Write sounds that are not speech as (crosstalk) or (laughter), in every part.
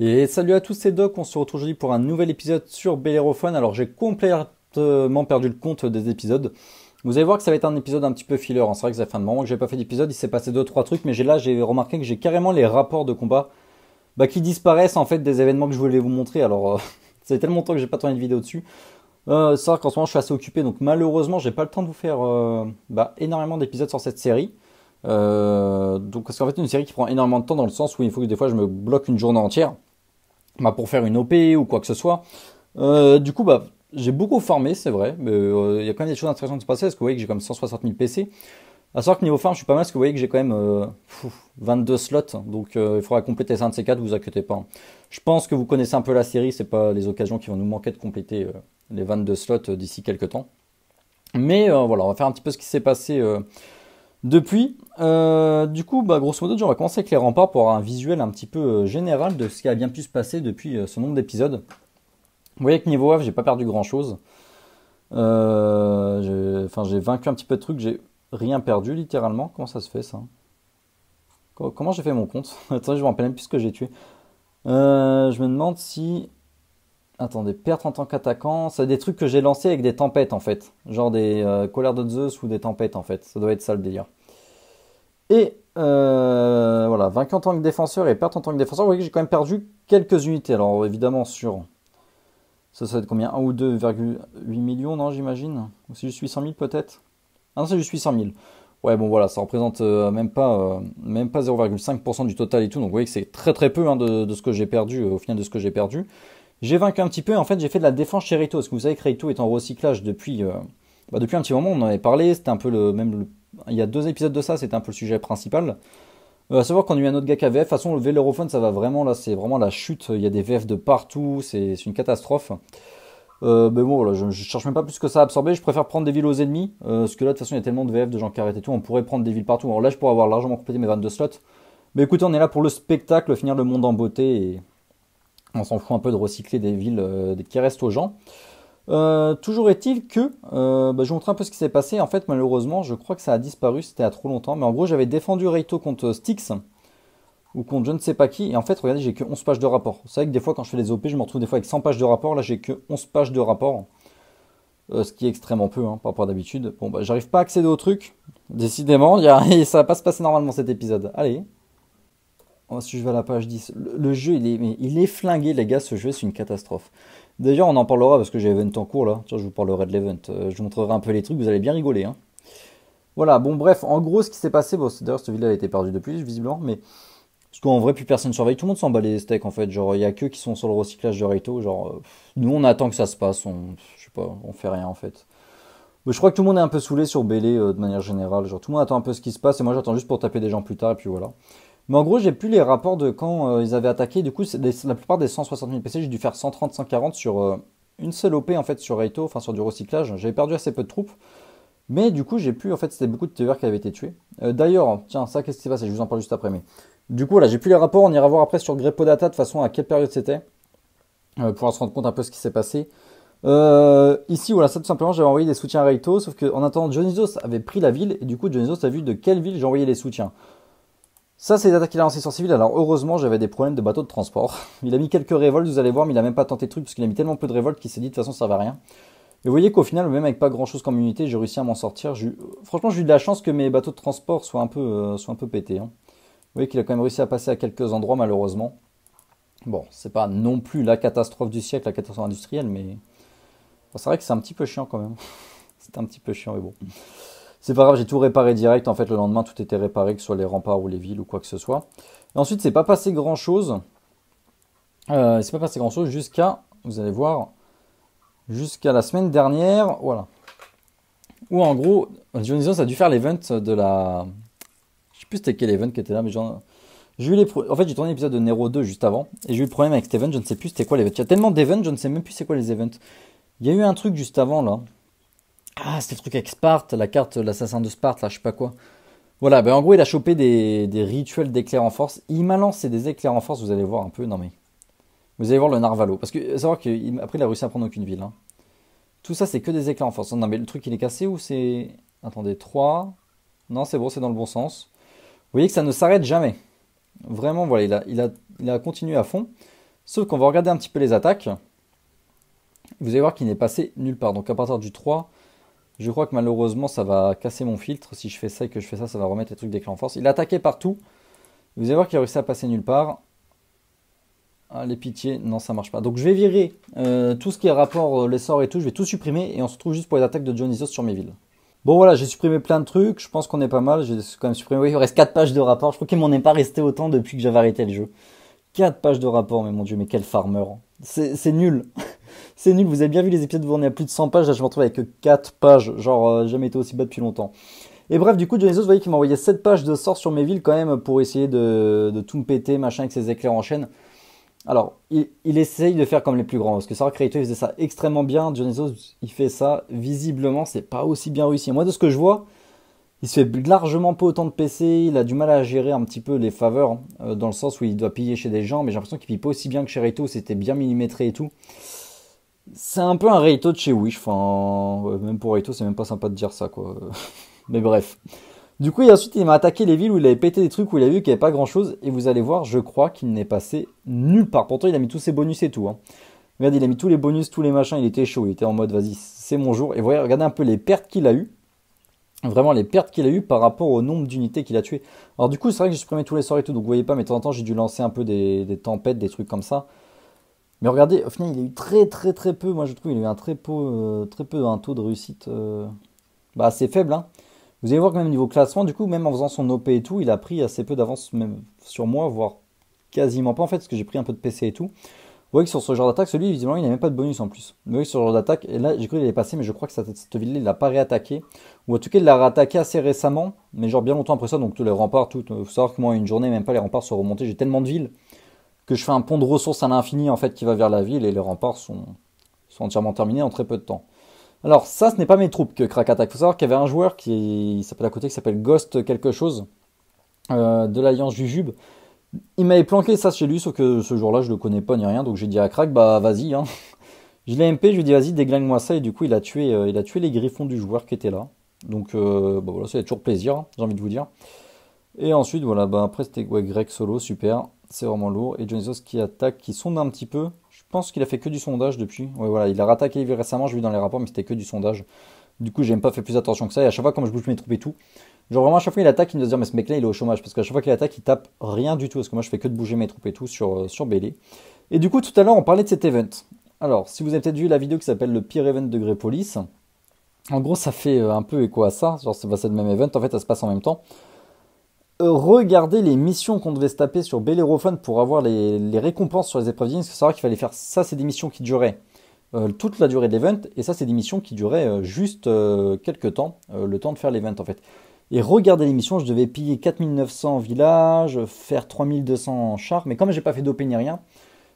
Et salut à tous, c'est Doc, on se retrouve aujourd'hui pour un nouvel épisode sur Bellerophone. Alors j'ai complètement perdu le compte des épisodes. Vous allez voir que ça va être un épisode un petit peu filler, hein. c'est vrai que ça fait un moment que j'ai pas fait d'épisode, il s'est passé 2-3 trucs, mais là j'ai remarqué que j'ai carrément les rapports de combat bah, qui disparaissent en fait des événements que je voulais vous montrer. Alors euh, (laughs) ça c'est tellement longtemps que j'ai pas tourné de vidéo dessus. Euh, c'est vrai qu'en ce moment je suis assez occupé, donc malheureusement j'ai pas le temps de vous faire euh, bah, énormément d'épisodes sur cette série. donc parce qu'en fait c'est une série qui prend énormément de temps dans le sens où il faut que des fois je me bloque une journée entière bah, pour faire une OP ou quoi que ce soit. Euh, du coup, bah, j'ai beaucoup formé, c'est vrai, mais euh, il y a quand même des choses intéressantes qui se passaient, parce que vous voyez que j'ai quand même 160 000 PC. À savoir que niveau farm, je suis pas mal, parce que vous voyez que j'ai quand même 22 euh, slots, donc il faudra compléter ça de ces quatre, vous inquiétez pas. Je pense que vous connaissez un peu la série, c'est pas les occasions qui vont nous manquer de compléter les 22 slots d'ici quelques temps. Mais voilà, on va faire un petit peu ce qui s'est passé depuis, euh, du coup, bah, grosso modo, on va commencer avec les remparts pour avoir un visuel un petit peu euh, général de ce qui a bien pu se passer depuis euh, ce nombre d'épisodes. Vous voyez que niveau AF, j'ai pas perdu grand chose. enfin, j'ai vaincu un petit peu de trucs, j'ai rien perdu littéralement. Comment ça se fait ça Comment j'ai fait mon compte (laughs) Attendez, je me rappelle même plus ce que j'ai tué. je me demande si. Attendez, perdre en tant qu'attaquant, c'est des trucs que j'ai lancés avec des tempêtes en fait. Genre des colères de Zeus ou des tempêtes en fait. Ça doit être ça le délire. Et euh, voilà, vainqueur en tant que défenseur et perte en tant que défenseur. Vous voyez que j'ai quand même perdu quelques unités. Alors évidemment sur... Ça, ça va être combien 1 ou 2,8 millions, non, j'imagine Ou si juste suis 000 peut-être Ah non, c'est juste 800 000. Ouais, bon voilà, ça représente euh, même pas, euh, pas 0,5% du total et tout. Donc vous voyez que c'est très très peu hein, de, ce que j'ai perdu, au final de ce que j'ai perdu. J'ai vaincu un petit peu, en fait j'ai fait de la défense chez Rito. Parce que vous savez que Rito est en recyclage depuis, bah, depuis un petit moment, on en avait parlé, c'était un peu le même le il y a deux épisodes de ça, c'était un peu le sujet principal. Euh, savoir qu'on a eu un autre gars VF, De toute façon, le Vélérophone, ça va vraiment là, c'est vraiment la chute. Il y a des VF de partout, c'est une catastrophe. mais euh, bon, je, ne cherche même pas plus que ça à absorber. Je préfère prendre des villes aux ennemis. Euh, parce que là, de toute façon, il y a tellement de VF, de gens qui arrêtent et tout. On pourrait prendre des villes partout. Alors là, je pourrais avoir largement complété mes 22 slots. Mais écoutez, on est là pour le spectacle, finir le monde en beauté. Et on s'en fout un peu de recycler des villes euh, qui restent aux gens. Euh, toujours est-il que, euh, vais bah, je vous montre un peu ce qui s'est passé. En fait, malheureusement, je crois que ça a disparu, c'était à trop longtemps. Mais en gros, j'avais défendu Reito contre euh, Styx ou contre je ne sais pas qui. Et en fait, regardez, j'ai que 11 pages de rapport. C'est vrai que des fois, quand je fais les OP, je me retrouve des fois avec 100 pages de rapport. Là, j'ai que 11 pages de rapport. Euh, ce qui est extrêmement peu hein, par rapport à d'habitude. Bon, bah, j'arrive pas à accéder au truc. Décidément, y a... (laughs) ça va pas se passer normalement cet épisode. Allez. on oh, si je vais à la page 10, le, jeu, il est, il est flingué, les gars. Ce jeu, c'est une catastrophe. D'ailleurs on en parlera parce que j'ai event en cours là. je vous parlerai de l'event. Euh, je vous montrerai un peu les trucs, vous allez bien rigoler. Hein. Voilà, bon, bref, en gros, ce qui s'est passé, bon, d'ailleurs, cette ville-là, été était perdue depuis, visiblement, mais. Parce qu'en vrai, plus personne surveille, tout le monde s'en bat les steaks en fait. Genre, il n'y a que qui sont sur le recyclage de Reto. Genre, euh, nous, on attend que ça se passe, on, je pas, on fait rien en fait. Mais je crois que tout le monde est un peu saoulé sur Bélé euh, de manière générale. Genre, tout le monde attend un peu ce qui se passe et moi, j'attends juste pour taper des gens plus tard et puis voilà. Mais en gros, j'ai plus les rapports de quand euh, ils avaient attaqué. Du coup, la plupart des 160 000 PC, j'ai dû faire 130, 140 sur euh, une seule OP en fait sur Reito, enfin sur du recyclage. J'avais perdu assez peu de troupes. Mais du coup, j'ai plus. En fait, c'était beaucoup de TVR e qui avaient été tués. Euh, d'ailleurs, tiens, ça, qu'est-ce qui s'est passé Je vous en parle juste après. Mais du coup, là, j'ai plus les rapports. On ira voir après sur GrepoData Data de façon à quelle période c'était pour se rendre compte un peu ce qui s'est passé. ici, voilà, ça tout simplement, j'avais envoyé des soutiens à Reito, sauf qu'en attendant, Dionysos avait pris la ville, et du coup, Dionysos a vu de quelle ville envoyé les soutiens. Ça, c'est les attaques qu'il a lancées sur civil. Alors, heureusement, j'avais des problèmes de bateaux de transport. (laughs) Il a mis quelques révoltes, vous allez voir, mais il a même pas tenté de truc parce qu'il a mis tellement peu de révoltes qu'il s'est dit de toute façon, ça va rien. Et vous voyez qu'au final, même avec pas grand chose comme unité, j'ai réussi à m'en sortir. Franchement, j'ai eu de la chance que mes bateaux de transport soient un peu, euh, soient un peu pétés. Hein. Vous voyez qu'il a quand même réussi à passer à quelques endroits, malheureusement. Bon, c'est pas non plus la catastrophe du siècle, la catastrophe industrielle, mais c'est vrai que c'est un petit peu chiant quand même. (laughs) c'est un petit peu chiant, mais bon. C'est pas grave, j'ai tout réparé direct. En fait, le lendemain, tout était réparé, que ce soit les remparts ou les villes ou quoi que ce soit. Et ensuite, c'est pas passé grand chose. Euh, c'est pas passé grand chose jusqu'à, vous allez voir, jusqu'à la semaine dernière. Voilà. Où en gros, ça a dû faire l'event de la. Je sais plus c'était quel event qui était là, mais genre. J'ai eu les En fait, j'ai tourné l'épisode de Nero 2 juste avant, et j'ai eu le problème avec cet je ne sais plus c'était quoi l'event. Il y a tellement d'events, je ne sais même plus c'est quoi les events. Il y a eu un truc juste avant là, ah, c'était le truc avec Sparte, la carte l'assassin de Sparte, là, je sais pas quoi. Voilà, ben en gros, il a chopé des, rituels d'éclairs en force. Il m'a lancé des éclairs en force, vous allez voir un peu. Non mais. Vous allez voir le narvalo. Parce que, savoir qu'après, il a réussi à prendre aucune ville. Hein. Tout ça, c'est que des éclairs en force. Non mais le truc, il est cassé ou c'est. Attendez, 3. Non, c'est bon, c'est dans le bon sens. Vous voyez que ça ne s'arrête jamais. Vraiment, voilà, il a, il a continué à fond. Sauf qu'on va regarder un petit peu les attaques. Vous allez voir qu'il n'est passé nulle part. Donc à partir du 3. Je crois que malheureusement, ça va casser mon filtre. Si je fais ça et que je fais ça, ça va remettre les trucs des en force. Il attaquait partout. Vous allez voir qu'il a réussi à passer nulle part. Ah, les pitiés, non, ça marche pas. Donc, je vais virer euh, tout ce qui est rapport, l'essor euh, les et tout. Je vais tout supprimer et on se retrouve juste pour les attaques de Dionysos sur mes villes. Bon, voilà, j'ai supprimé plein de trucs. Je pense qu'on est pas mal. J'ai quand même supprimé. Oui, il reste 4 pages de rapport. Je crois qu'il m'en est pas resté autant depuis que j'avais arrêté le jeu. 4 pages de rapport, mais mon dieu, mais quel farmer. C'est nul. (laughs) C'est nul, vous avez bien vu les épisodes Vous en avez à plus de 100 pages, là je me retrouve avec 4 pages, genre euh, jamais été aussi bas depuis longtemps. Et bref, du coup, Dionysos, vous voyez qu'il m'envoyait envoyé 7 pages de sort sur mes villes quand même pour essayer de, tout me péter, machin, avec ses éclairs en chaîne. Alors, il, essaye de faire comme les plus grands, parce que Sarah Creator, il faisait ça extrêmement bien, Dionysos, il fait ça, visiblement, c'est pas aussi bien réussi. Moi, de ce que je vois, il se fait largement pas autant de PC, il a du mal à gérer un petit peu les faveurs, hein, euh, dans le sens où il doit piller chez des gens, mais j'ai l'impression qu'il vit pas aussi bien que chez Reto, c'était bien millimétré et tout. C'est un peu un Reito de chez Wish, enfin, euh, même pour Reito, c'est même pas sympa de dire ça, quoi. (laughs) Mais bref. Du coup, ensuite, il m'a attaqué les villes où il avait pété des trucs, où il a vu qu'il n'y avait pas grand chose, et vous allez voir, je crois qu'il n'est passé nulle part. Pourtant, il a mis tous ses bonus et tout. Hein. Regardez, il a mis tous les bonus, tous les machins, il était chaud, il était en mode, vas-y, c'est mon jour. Et voyez, regardez un peu les pertes qu'il a eues. Vraiment les pertes qu'il a eues par rapport au nombre d'unités qu'il a tuées. Alors du coup, c'est vrai que j'ai supprimé tous les sorts et tout, donc vous voyez pas, mais de temps en temps, j'ai dû lancer un peu des, des tempêtes, des trucs comme ça. Mais regardez, au final, il a eu très très très peu. Moi, je trouve il a eu un très peu, euh, très peu un taux de réussite euh, bah, assez faible. Hein. Vous allez voir quand même niveau classement, du coup, même en faisant son OP et tout, il a pris assez peu d'avance même sur moi, voire quasiment pas en fait, parce que j'ai pris un peu de PC et tout. Vous voyez que sur ce genre d'attaque, celui, visiblement, il n'a même pas de bonus en plus. Vous voyez que sur ce genre d'attaque, et là, j'ai cru qu'il est passé, mais je crois que cette, ville-là, il l'a pas réattaqué. Ou en tout cas, il l'a réattaqué assez récemment, mais genre bien longtemps après ça, donc tous les remparts, tout. Il euh, faut savoir que moi, une journée, même pas les remparts sont remontés. J'ai tellement de villes que je fais un pont de ressources à l'infini en fait qui va vers la ville et les remparts sont, sont entièrement terminés en très peu de temps. Alors ça, ce n'est pas mes troupes que Crack attaque. Il faut savoir qu'il y avait un joueur qui s'appelle à côté, qui s'appelle Ghost quelque chose, euh, de l'Alliance Jujube. Il m'avait planqué ça chez lui, sauf que ce jour-là, je le connais pas ni rien, donc j'ai dit à Crack, bah vas-y. Hein. (laughs) je l'ai MP, je lui ai vas-y, déglingue-moi ça, et du coup, il a tué, euh, il a tué les griffons du joueur qui était là. Donc euh, bah, voilà, ça toujours plaisir, hein, j'ai envie de vous dire. Et ensuite, voilà, bah, après c'était Greg solo, super. C'est vraiment lourd. Et Dionysos qui attaque, qui sonde un petit peu. Je pense qu'il a fait que du sondage depuis. Ouais, voilà, il a rattaqué récemment, j'ai vu dans les rapports, mais c'était que du sondage. Du coup, j'ai même pas fait plus attention que ça. Et à chaque fois, quand je bouge mes troupes et tout, genre vraiment à chaque fois qu'il attaque, il me doit dire, mais ce mec-là, il est au chômage. Parce qu'à chaque fois qu'il attaque, il tape rien du tout. Parce que moi, je fais que de bouger mes troupes et tout sur, euh, sur Bailey. Et du coup, tout à l'heure, on parlait de cet event. Alors, si vous avez peut-être vu la vidéo qui s'appelle le pire event de Grey Police, en gros, ça fait euh, un peu écho à ça. Genre, c'est le même event. En fait, ça se passe en même temps regarder les missions qu'on devait se taper sur Bellerophon pour avoir les, récompenses sur les épreuves dignes, c'est qu'il fallait faire ça, c'est des missions qui duraient euh, toute la durée de l'event, et ça, c'est des missions qui duraient euh, juste euh, quelques temps, le temps de faire l'event en fait. Et regarder les missions, je devais piller 4900 villages, faire 3200 chars, mais comme j'ai pas fait d'OP ni rien,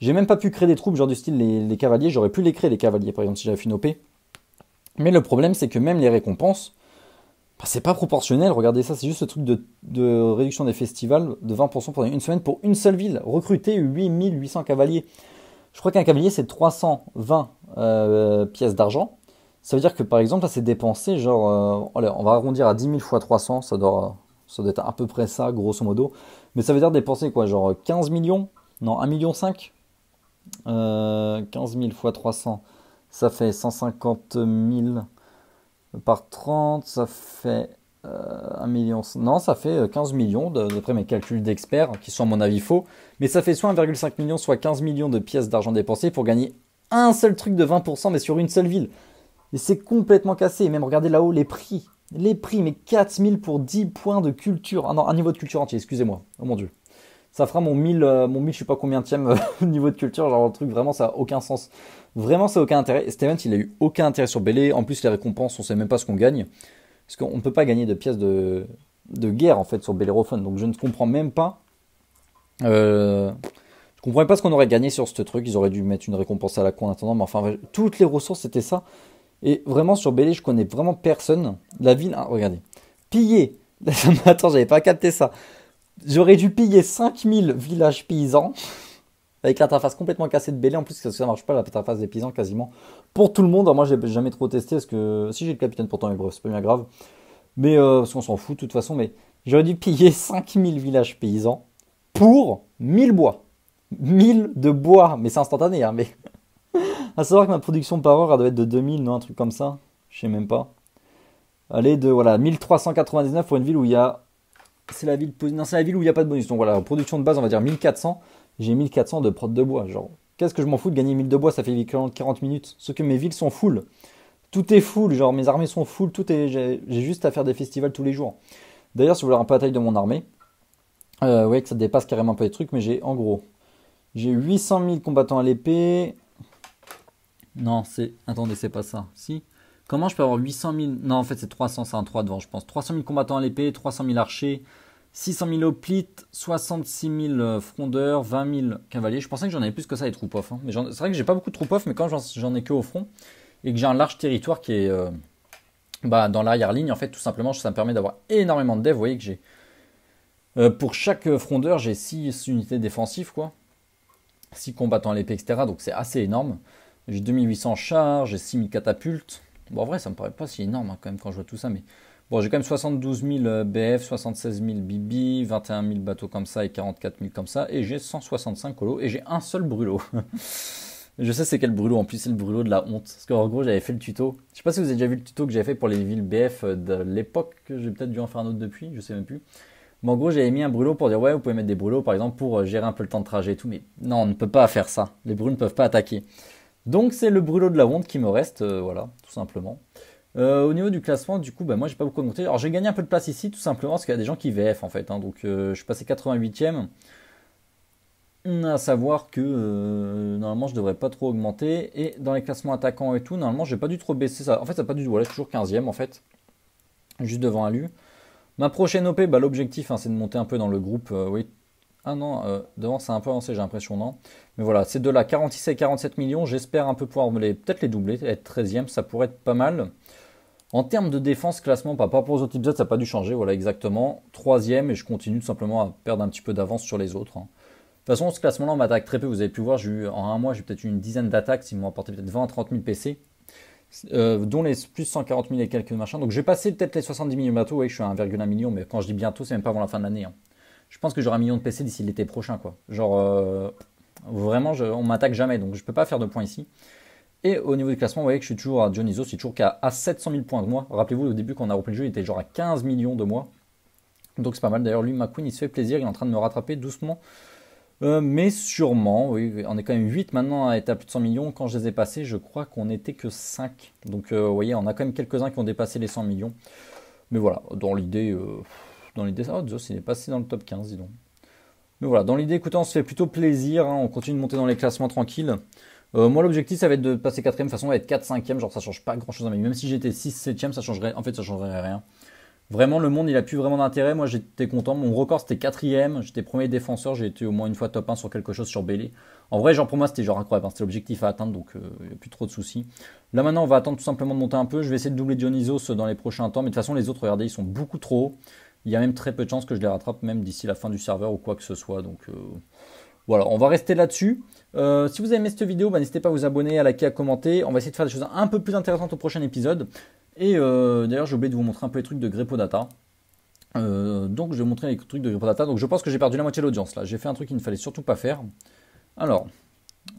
j'ai même pas pu créer des troupes, genre du style les, les cavaliers, j'aurais pu les créer les cavaliers par exemple si j'avais fait une OP. Mais le problème, c'est que même les récompenses, c'est pas proportionnel, regardez ça, c'est juste ce truc de, réduction des festivals de 20% pendant une semaine pour une seule ville. Recruter 8800 cavaliers. Je crois qu'un cavalier, c'est 320 euh, pièces d'argent. Ça veut dire que par exemple, là, c'est dépensé, genre, euh, on va arrondir à 10 000 fois 300, ça doit, être à peu près ça, grosso modo. Mais ça veut dire dépenser quoi, genre 15 millions Non, 1 million 5 15 000 fois 300, ça fait 150 000 par 30, ça fait euh, 1 million. Non, ça fait 15 euh, millions, d'après mes calculs d'experts, hein, qui sont à mon avis faux. Mais ça fait soit 1,5 million, soit 15 millions de pièces d'argent dépensées pour gagner un seul truc de 20%, mais sur une seule ville. Et c'est complètement cassé. Et même regardez là-haut les prix. Les prix, mais 4000 pour 10 points de culture. Ah non, un niveau de culture entier, excusez-moi. Oh mon dieu ça fera mon 1000, euh, mon 1000 je sais pas combien euh, (laughs) au niveau de culture, genre le truc vraiment ça a aucun sens. Vraiment ça a aucun intérêt. Steven il a eu aucun intérêt sur Belé, en plus les récompenses on sait même pas ce qu'on gagne, parce qu'on ne peut pas gagner de pièces de, de guerre en fait sur bélérophone donc je ne comprends même pas... Euh, je je comprenais pas ce qu'on aurait gagné sur ce truc, ils auraient dû mettre une récompense à la con en attendant, mais enfin toutes les ressources c'était ça. Et vraiment sur Belé je connais vraiment personne. La ville, hein, regardez, piller. (laughs) Attends, j'avais pas capté ça. J'aurais dû piller 5000 villages paysans avec l'interface complètement cassée de bélé En plus, parce que ça marche pas l'interface des paysans quasiment pour tout le monde. moi, j'ai jamais trop testé parce que si j'ai le capitaine pourtant, mais bref, c'est pas bien grave. Mais euh, parce qu'on s'en fout de toute façon. Mais j'aurais dû piller 5000 villages paysans pour 1000 bois. 1000 de bois, mais c'est instantané. Hein, mais (laughs) à savoir que ma production par heure, elle doit être de 2000, non, un truc comme ça. Je sais même pas. Allez, de voilà, 1399 pour une ville où il y a c'est la ville, non, c'est la ville où il n'y a pas de bonus. Donc voilà, production de base, on va dire 1400. J'ai 1400 de prod de bois. Genre, qu'est-ce que je m'en fous de gagner 1000 de bois Ça fait 40 minutes. Ce que mes villes sont full. Tout est full. Genre, mes armées sont full. Tout est, j'ai juste à faire des festivals tous les jours. D'ailleurs, si vous voulez un peu la taille de mon armée, vous euh, voyez que ça dépasse carrément un peu les trucs, mais j'ai en gros, j'ai 800 000 combattants à l'épée. Non, c'est. Attendez, c'est pas ça. Si Comment je peux avoir 800 000 Non, en fait, c'est 300, devant, je pense. 300 000 combattants à l'épée, 300 000 archers, 600 000 hoplites, 66 000 euh, frondeurs, 20 000 cavaliers. Je pensais que j'en avais plus que ça, les troupes off. Hein. Mais c'est vrai que j'ai pas beaucoup de troupes off, mais quand j'en ai que au front et que j'ai un large territoire qui est euh, bah, dans l'arrière-ligne, en fait, tout simplement, ça me permet d'avoir énormément de devs. Vous voyez que j'ai. Euh, pour chaque frondeur, j'ai 6 unités défensives, quoi. 6 combattants à l'épée, etc. Donc c'est assez énorme. J'ai 2800 chars, j'ai 6000 catapultes. Bon, en vrai, ça me paraît pas si énorme hein, quand même quand je vois tout ça, mais bon, j'ai quand même 72 000 BF, 76 000 BB, 21 000 bateaux comme ça et 44 000 comme ça, et j'ai 165 colos et j'ai un seul brûlot. (laughs) je sais c'est quel brûlot, en plus c'est le brûlot de la honte. Parce qu'en gros, j'avais fait le tuto. Je sais pas si vous avez déjà vu le tuto que j'avais fait pour les villes BF euh, de l'époque, que j'ai peut-être dû en faire un autre depuis, je sais même plus. Mais en gros, j'avais mis un brûlot pour dire ouais, vous pouvez mettre des brûlots par exemple pour euh, gérer un peu le temps de trajet et tout, mais non, on ne peut pas faire ça. Les brûlots ne peuvent pas attaquer. Donc c'est le brûlot de la honte qui me reste, euh, voilà, tout simplement. Euh, au niveau du classement, du coup, bah, moi j'ai pas beaucoup monté. Alors j'ai gagné un peu de place ici, tout simplement parce qu'il y a des gens qui VF en fait. Hein. donc euh, je suis passé 88ème. Hmm, à savoir que normalement je devrais pas trop augmenter. Et dans les classements attaquants et tout, normalement je j'ai pas dû trop baisser ça. En fait, ça a pas dû. Voilà, je suis toujours 15ème en fait. Juste devant Alu. Ma prochaine OP, bah, l'objectif hein, c'est de monter un peu dans le groupe. oui, ah non, euh, devant c'est un peu avancé, j'ai l'impression, non Mais voilà, c'est de la 46 47 millions. J'espère un peu pouvoir peut-être les doubler, être 13e, ça pourrait être pas mal. En termes de défense, classement par rapport aux autres épisodes, ça n'a pas dû changer, voilà exactement. Troisième, et je continue tout simplement à perdre un petit peu d'avance sur les autres. Hein. De toute façon, ce classement-là, m'attaque très peu. Vous avez pu voir, en un mois, j'ai peut-être eu une dizaine d'attaques, ils m'ont apporté peut-être 20 à 30 000 PC, dont les plus 140 000 et quelques machins. Donc j'ai passé peut-être les 70 millions matos oui, je suis à 1,1 million, mais quand je dis bientôt, c'est même pas avant la fin de l'année. Hein je pense que j'aurai un million de PC d'ici l'été prochain, quoi. Genre, euh, vraiment, on m'attaque jamais, donc je peux pas faire de points ici. Et au niveau du classement, vous voyez que je suis toujours à Dionysos, je suis toujours qu'à à 700 000 points de moi. Rappelez-vous, au début, quand on a repris le jeu, il était genre à 15 millions de moi. Donc c'est pas mal. D'ailleurs, lui, McQueen, il se fait plaisir, il est en train de me rattraper doucement. Euh, mais sûrement, oui, on est quand même 8 maintenant à être à plus de 100 millions. Quand je les ai passés, je crois qu'on n'était que 5. Donc euh, vous voyez, on a quand même quelques-uns qui ont dépassé les 100 millions. Mais voilà, dans l'idée, dans l'idée, oh Zeus il est passé dans le top 15, dis donc. Mais voilà, dans l'idée, écoutez, on se fait plutôt plaisir, hein. on continue de monter dans les classements tranquilles. Euh, moi, l'objectif, ça va être de passer 4ème, de toute façon, on va être 4-5ème, genre ça change pas grand chose à Même si j'étais 6-7ème, ça changerait, en fait, ça changerait rien. Vraiment, le monde, il a plus vraiment d'intérêt. Moi, j'étais content. Mon record, c'était 4ème. J'étais premier défenseur. J'ai été au moins une fois top 1 sur quelque chose sur Bélé. En vrai, genre pour moi, c'était genre incroyable. Hein. C'était l'objectif à atteindre, donc il euh, n'y a plus trop de soucis. Là, maintenant, on va attendre tout simplement de monter un peu. Je vais essayer de doubler Dionysos dans les prochains temps. Mais de toute façon, les autres, regardez, ils sont beaucoup trop il y a même très peu de chances que je les rattrape même d'ici la fin du serveur ou quoi que ce soit. Donc euh, voilà, on va rester là-dessus. Euh, si vous avez aimé cette vidéo, bah, n'hésitez pas à vous abonner, à liker, à commenter. On va essayer de faire des choses un peu plus intéressantes au prochain épisode. Et euh, d'ailleurs, j'ai oublié de vous montrer un peu les trucs de Grepo Data. donc je vais vous montrer les trucs de Grepo Donc je pense que j'ai perdu la moitié de l'audience là. J'ai fait un truc qu'il ne fallait surtout pas faire. Alors,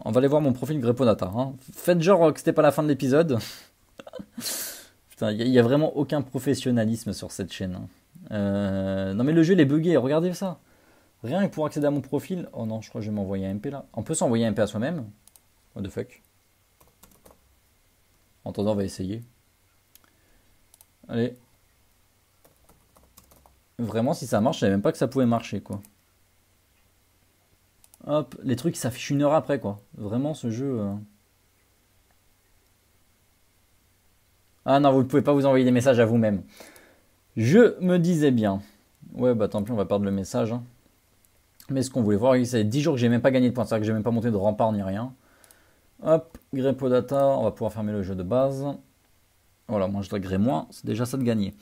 on va aller voir mon profil Grepo hein. Faites genre que c'était pas la fin de l'épisode. (laughs) Putain, il n'y a, vraiment aucun professionnalisme sur cette chaîne. Hein. Euh, non mais le jeu il est bugué, regardez ça. Rien que pour accéder à mon profil. Oh non, je crois que je vais m'envoyer un MP là. On peut s'envoyer un MP à soi-même. What the fuck. En attendant, on va essayer. Allez. Vraiment, si ça marche, je savais même pas que ça pouvait marcher quoi. Hop, les trucs s'affichent une heure après quoi. Vraiment, ce jeu. Euh. Ah non, vous ne pouvez pas vous envoyer des messages à vous-même. Je me disais bien. Ouais, bah tant pis, on va perdre le message. Hein. Mais ce qu'on voulait voir, c'est 10 jours que j'ai même pas gagné de points. C'est-à-dire que j'ai même pas monté de rempart ni rien. Hop, Grepo Data, on va pouvoir fermer le jeu de base. Voilà, moi je gré moins, c'est déjà ça de gagner.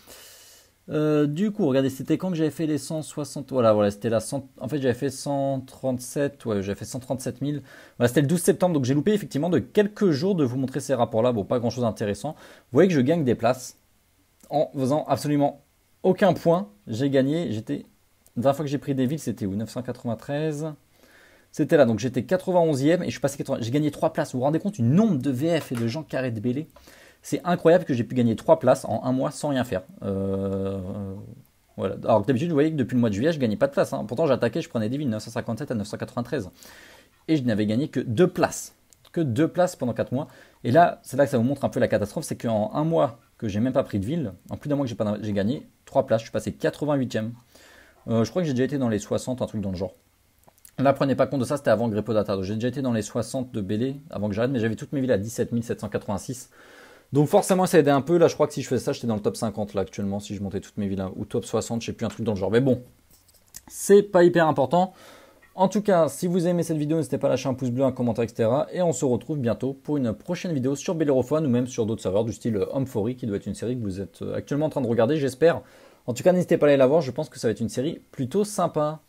Euh, du coup, regardez, c'était quand que j'avais fait les 160 Voilà, voilà, c'était là 100, En fait, j'avais fait 137, ouais, j'avais fait 137 000. c'était le 12 septembre, donc j'ai loupé effectivement de quelques jours de vous montrer ces rapports-là. Bon, pas grand-chose d'intéressant. Vous voyez que je gagne des places en faisant absolument aucun point. J'ai gagné. J'étais. La dernière fois que j'ai pris des villes, c'était où 993. C'était là. Donc j'étais 91e e et je suis passé J'ai gagné 3 places. Vous vous rendez compte du nombre de VF et de gens arrêtent de Bélé e? C'est incroyable que j'ai pu gagner 3 places en un mois sans rien faire. Euh, voilà. Alors d'habitude, vous voyez que depuis le mois de juillet, je gagnais pas de place. Hein. Pourtant, j'attaquais, je prenais des villes 957 à 993. Et je n'avais gagné que 2 places. Que 2 places pendant 4 mois. Et là, c'est là que ça vous montre un peu la catastrophe. C'est qu'en un mois que j'ai même pas pris de ville. En plus d'un mois que j'ai gagné trois places, je suis passé 88ème. Euh, je crois que j'ai déjà été dans les 60, un truc dans le genre. Là, prenez pas compte de ça, c'était avant Grepo Data. J'ai déjà été dans les 60 de Bélé avant que j'arrête, mais j'avais toutes mes villes à 17 786. Donc forcément, ça aidait un peu. Là, je crois que si je faisais ça, j'étais dans le top 50 là actuellement, si je montais toutes mes villes, hein, ou top 60, je sais plus, un truc dans le genre. Mais bon, c'est pas hyper important. En tout cas, si vous aimez cette vidéo, n'hésitez pas à lâcher un pouce bleu, un commentaire, etc. Et on se retrouve bientôt pour une prochaine vidéo sur Bellerophone ou même sur d'autres serveurs du style euh, Homphory, qui doit être une série que vous êtes euh, actuellement en train de regarder, j'espère. En tout cas, n'hésitez pas à aller la voir, je pense que ça va être une série plutôt sympa.